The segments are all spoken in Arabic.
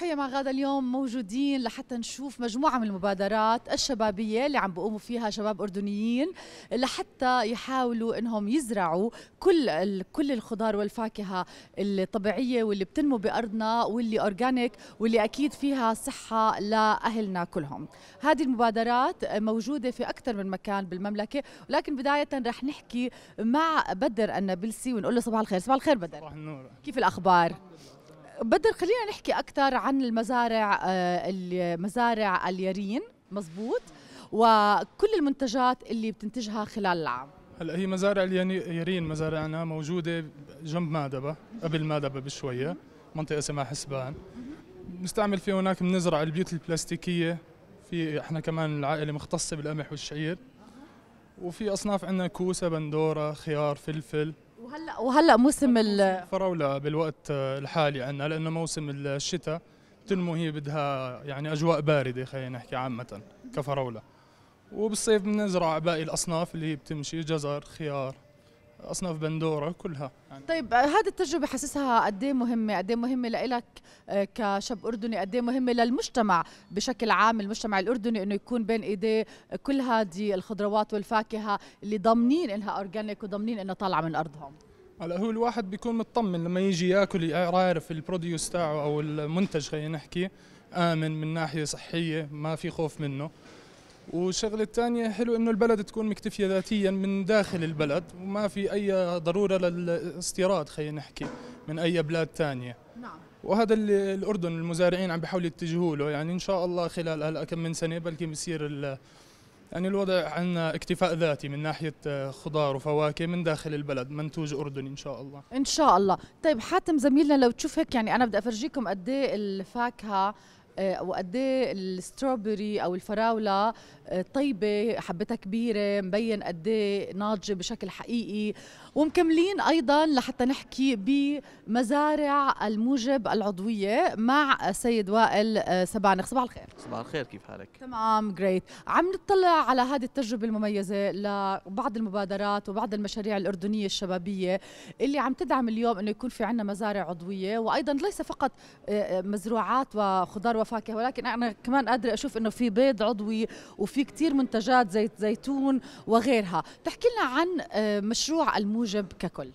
صبحية مع غادة اليوم موجودين لحتى نشوف مجموعة من المبادرات الشبابية اللي عم بقوموا فيها شباب أردنيين لحتى يحاولوا إنهم يزرعوا كل كل الخضار والفاكهة الطبيعية واللي بتنمو بأرضنا واللي أورجانيك واللي أكيد فيها صحة لأهلنا كلهم هذه المبادرات موجودة في أكثر من مكان بالمملكة ولكن بداية رح نحكي مع بدر النابلسي ونقول له صباح الخير صباح الخير بدر صباح النور كيف الأخبار؟ بدر خلينا نحكي اكثر عن المزارع آه، المزارع اليرين مزبوط وكل المنتجات اللي بتنتجها خلال العام هلا هي مزارع اليرين مزارعنا موجوده جنب مادبه قبل مادبه بشويه منطقه اسمها حسبان بنستعمل في هناك بنزرع البيوت البلاستيكيه في احنا كمان العائله مختصه بالقمح والشعير وفي اصناف عندنا كوسه بندوره خيار فلفل وهلا وهلا موسم الفراوله بالوقت الحالي عندنا لانه موسم الشتاء تنمو هي بدها يعني اجواء بارده خلينا نحكي عامه كفراوله وبالصيف بنزرع باقي الاصناف اللي هي بتمشي جزر خيار اصناف بندوره كلها يعني. طيب هذه التجربه حاسسها قد ايه مهمه قد ايه مهمه لك آه، كشاب اردني قد ايه مهمه للمجتمع بشكل عام المجتمع الاردني انه يكون بين ايديه كل هذه الخضروات والفاكهه اللي ضامنين انها اورجانيك وضامنين انها طالعه من ارضهم هلا هو الواحد بيكون مطمن لما يجي ياكل عارف البروديوس تاعه او المنتج خلينا نحكي امن من ناحيه صحيه ما في خوف منه والشغله الثانيه حلو انه البلد تكون مكتفيه ذاتيا من داخل البلد وما في اي ضروره للاستيراد خلينا نحكي من اي بلاد ثانيه نعم وهذا اللي الاردن المزارعين عم بيحاولوا يتجهوا له يعني ان شاء الله خلال هلا كم من سنه بلكي بصير يعني الوضع عندنا اكتفاء ذاتي من ناحيه خضار وفواكه من داخل البلد منتوج اردني ان شاء الله ان شاء الله طيب حاتم زميلنا لو تشوف هيك يعني انا بدي افرجيكم قد ايه الفاكهه آه، وقد ايه الستروبري او الفراوله آه، طيبه حبتها كبيره مبين قد ايه ناضجه بشكل حقيقي ومكملين ايضا لحتى نحكي بمزارع الموجب العضويه مع السيد وائل آه، سبانخ صباح الخير صباح الخير كيف حالك تمام جريت عم نطلع على هذه التجربه المميزه لبعض المبادرات وبعض المشاريع الاردنيه الشبابيه اللي عم تدعم اليوم انه يكون في عندنا مزارع عضويه وايضا ليس فقط مزروعات وخضار وفواكه فاكهه ولكن انا كمان قادره اشوف انه في بيض عضوي وفي كثير منتجات زيت زيتون وغيرها تحكي لنا عن آه، مشروع الموجب ككل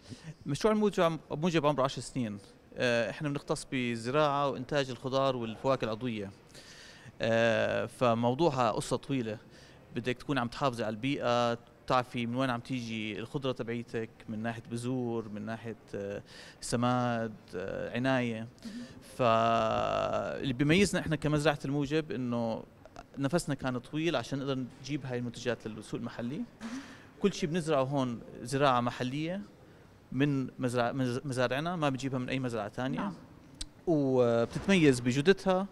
مشروع الموجب موجب عمره 10 سنين آه، احنا بنختص بزراعه وانتاج الخضار والفواكه العضويه آه، فموضوعها قصه طويله بدك تكون عم تحافظي على البيئه بتعرفي من وين عم تيجي الخضره تبعيتك من ناحيه بذور من ناحيه آه، سماد آه، عنايه فاللي بيميزنا احنا كمزرعه الموجب انه نفسنا كان طويل عشان نقدر نجيب هاي المنتجات للسوق المحلي كل شيء بنزرعه هون زراعه محليه من مزرعة مزارعنا ما بنجيبها من اي مزرعه ثانيه نعم. وبتتميز بجودتها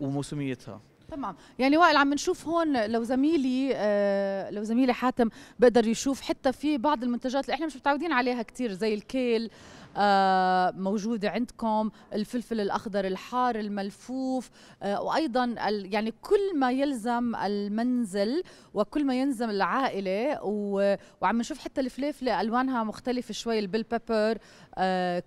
وموسميتها تمام يعني وائل عم نشوف هون لو زميلي آه لو زميلي حاتم بقدر يشوف حتى في بعض المنتجات اللي احنا مش متعودين عليها كثير زي الكيل آه موجودة عندكم الفلفل الأخضر الحار الملفوف آه وأيضا يعني كل ما يلزم المنزل وكل ما يلزم العائلة وعم نشوف حتى الفليفلة ألوانها مختلفة شوي البيل بيبر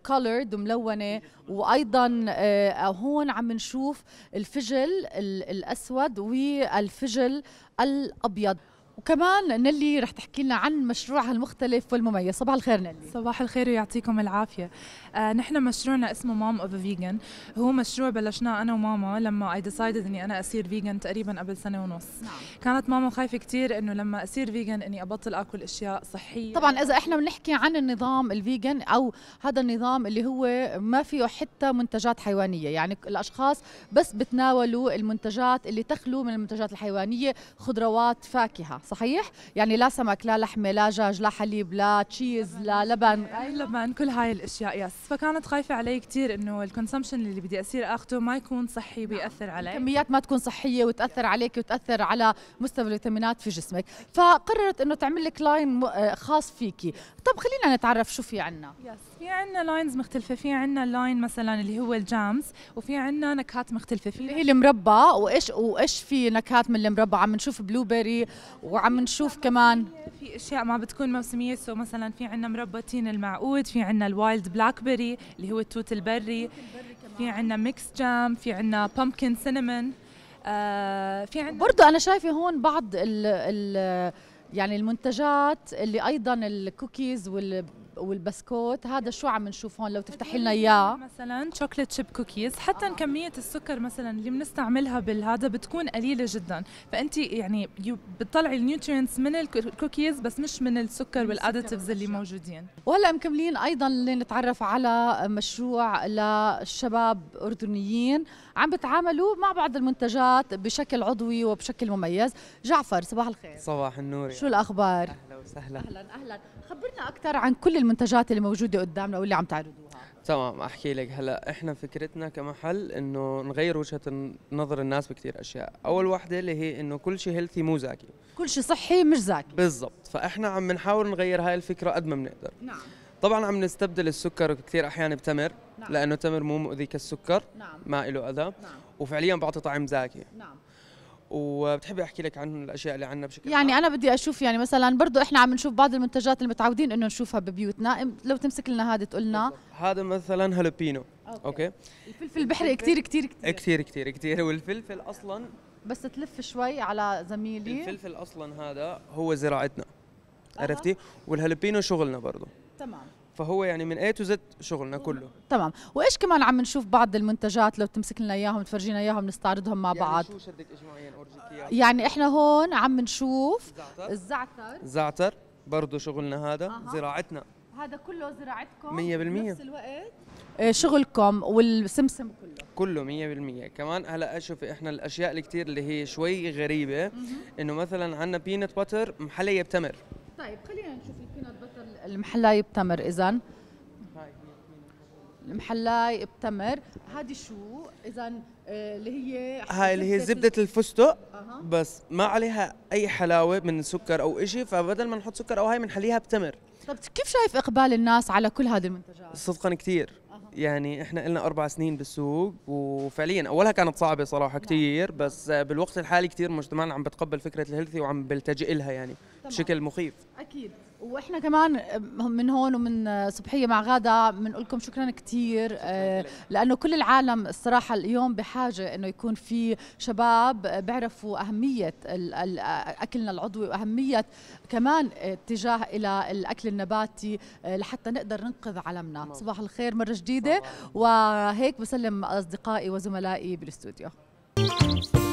كولرد آه وملونة وأيضا آه، هون عم نشوف الفجل الأسود الأسود والفجل الأبيض وكمان نلي رح تحكي لنا عن مشروعها المختلف والمميز صباح الخير نلي صباح الخير ويعطيكم العافيه آه نحن مشروعنا اسمه مام اوف فيجن هو مشروع بلشناه انا وماما لما اي ديسايدد اني انا اصير فيجن تقريبا قبل سنه ونص نعم. كانت ماما خايفه كثير انه لما اصير فيجن اني ابطل اكل اشياء صحيه طبعا اذا احنا بنحكي عن النظام الفيجن او هذا النظام اللي هو ما فيه حتى منتجات حيوانيه يعني الاشخاص بس بتناولوا المنتجات اللي تخلو من المنتجات الحيوانيه خضروات فاكهه صحيح؟ يعني لا سمك لا لحمة لا دجاج لا حليب لا تشيز لا لبن أي لبن كل هاي الأشياء يس فكانت خايفة علي كثير إنه الكونسمشن اللي بدي أصير اخذه ما يكون صحي نعم. بيأثر علي كميات ما تكون صحية وتأثر عليك وتأثر على مستوى الفيتامينات في جسمك فقررت إنه تعمل لك لاين آه، خاص فيكي طب خلينا نتعرف شو في عنا يس في عنا لاينز مختلفة في عنا لاين مثلا اللي هو الجامز وفي عنا نكهات مختلفة في اللي هي المربى وإيش وإيش في نكهات من المربى عم نشوف بلو بيري و وعم نشوف كمان في اشياء ما بتكون موسميه سو مثلا في عندنا مربطين المعقود في عندنا الوايلد بلاك بيري اللي هو التوت البري في عندنا ميكس جام في عندنا بامكن سينمون في عندنا برضو انا شايفه هون بعض ال ال يعني المنتجات اللي ايضا الكوكيز وال والبسكوت هذا شو عم نشوف هون لو تفتحي لنا اياه مثلا شوكليت شيب كوكيز حتى آه. كميه السكر مثلا اللي بنستعملها بالهذا بتكون قليله جدا فانت يعني بتطلعي النيوترينتس من الكوكيز بس مش من السكر والاديتيفز اللي موجودين وهلا مكملين ايضا لنتعرف على مشروع للشباب اردنيين عم بتعاملوا مع بعض المنتجات بشكل عضوي وبشكل مميز جعفر صباح الخير صباح النور شو الاخبار وسهلا اهلا اهلا خبرنا اكثر عن كل المنتجات اللي موجوده قدامنا واللي عم تعرضوها تمام احكي لك هلا احنا فكرتنا كمحل انه نغير وجهه نظر الناس بكثير اشياء اول وحده اللي هي انه كل شيء هيلثي مو زاكي كل شيء صحي مش زاكي بالضبط فاحنا عم نحاول نغير هاي الفكره قد ما بنقدر نعم طبعا عم نستبدل السكر كثير احيانا بتمر نعم. لانه تمر مو مؤذي كالسكر نعم. ما له اذى نعم. وفعليا بيعطي طعم زاكي نعم وبتحبي احكي لك عن الاشياء اللي عندنا بشكل يعني عام. انا بدي اشوف يعني مثلا برضه احنا عم نشوف بعض المنتجات اللي متعودين انه نشوفها ببيوتنا لو تمسك لنا هذا تقول لنا هذا مثلا هالبينو اوكي, أوكي. الفلفل البحري كثير كثير كثير كثير كثير كثير والفلفل اصلا بس تلف شوي على زميلي الفلفل اصلا هذا هو زراعتنا عرفتي والهالبينو شغلنا برضه تمام فهو يعني من اي تو زد شغلنا كله تمام وايش كمان عم نشوف بعض المنتجات لو تمسك لنا اياهم تفرجينا اياهم نستعرضهم مع يعني بعض شو شدك اجماعيا اورجيك يعني احنا هون عم نشوف الزعتر الزعتر برضه شغلنا هذا أه. زراعتنا هذا كله زراعتكم 100% بنفس الوقت إيه، شغلكم والسمسم كله كله 100% كمان هلا شوفي احنا الاشياء اللي كثير اللي هي شوي غريبه انه مثلا عندنا بينت باتر محليه بتمر طيب خلينا نشوف البينات بتر المحلاي بتمر اذا المحلاي بتمر هذه شو اذا آه، اللي هي هاي اللي هي زبده الفستق أه. بس ما عليها اي حلاوه من سكر او شيء فبدل ما نحط سكر او هاي بنحليها بتمر طب كيف شايف اقبال الناس على كل هذه المنتجات صدقا كثير يعني احنا لنا اربع سنين بالسوق وفعليا اولها كانت صعبه صراحه نعم. كثير بس بالوقت الحالي كثير مجتمعنا عم بتقبل فكره الهيلثي وعم بيلتجئ لها يعني بشكل مخيف اكيد واحنا كمان من هون ومن صبحيه مع غاده بنقول لكم شكرا كثير آه، لانه كل العالم الصراحه اليوم بحاجه انه يكون في شباب بيعرفوا اهميه اكلنا العضوي واهميه كمان اتجاه الى الاكل النباتي آه، لحتى نقدر ننقذ عالمنا صباح الخير مره جديده وهيك بسلم اصدقائي وزملائي بالاستوديو